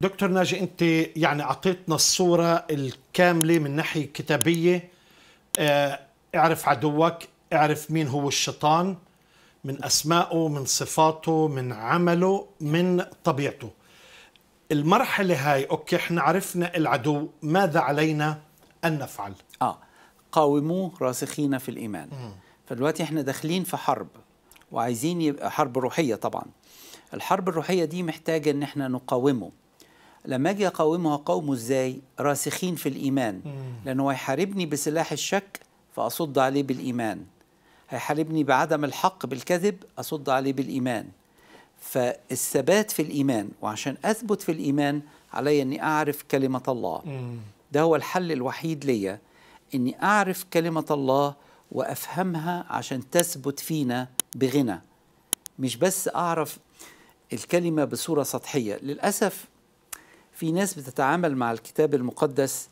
دكتور ناجي انت يعني اعطيتنا الصوره الكامله من ناحيه كتابيه اه اعرف عدوك اعرف مين هو الشيطان من اسمائه من صفاته من عمله من طبيعته المرحله هاي اوكي احنا عرفنا العدو ماذا علينا ان نفعل اه قاوموه راسخين في الايمان فدلوقتي احنا داخلين في حرب وعايزين يبقى حرب روحيه طبعا الحرب الروحيه دي محتاجه ان احنا نقاومه لما اجي اقاومه هقاومه ازاي راسخين في الايمان لانه هيحاربني بسلاح الشك فاصد عليه بالايمان هيحاربني بعدم الحق بالكذب اصد عليه بالايمان فالثبات في الايمان وعشان اثبت في الايمان علي اني اعرف كلمه الله ده هو الحل الوحيد ليا اني اعرف كلمه الله وافهمها عشان تثبت فينا بغنى مش بس اعرف الكلمه بصوره سطحيه للاسف في ناس بتتعامل مع الكتاب المقدس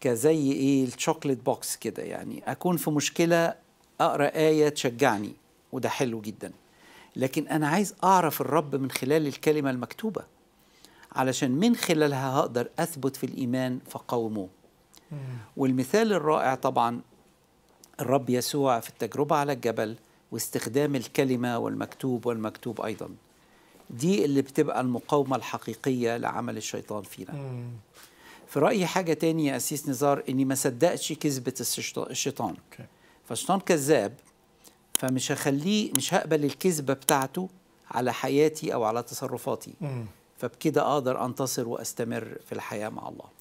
كزي ايه الشوكليت بوكس كده يعني اكون في مشكله اقرا ايه تشجعني وده حلو جدا لكن انا عايز اعرف الرب من خلال الكلمه المكتوبه علشان من خلالها هقدر اثبت في الايمان فقاوموه والمثال الرائع طبعا الرب يسوع في التجربه على الجبل واستخدام الكلمه والمكتوب والمكتوب ايضا دي اللي بتبقى المقاومة الحقيقية لعمل الشيطان فينا مم. في رأيي حاجة تانية يا أسيس نزار إني ما صدقتش كذبة الشيطان okay. فالشيطان كذاب فمش هخليه مش هقبل الكذبة بتاعته على حياتي أو على تصرفاتي مم. فبكده أقدر أنتصر وأستمر في الحياة مع الله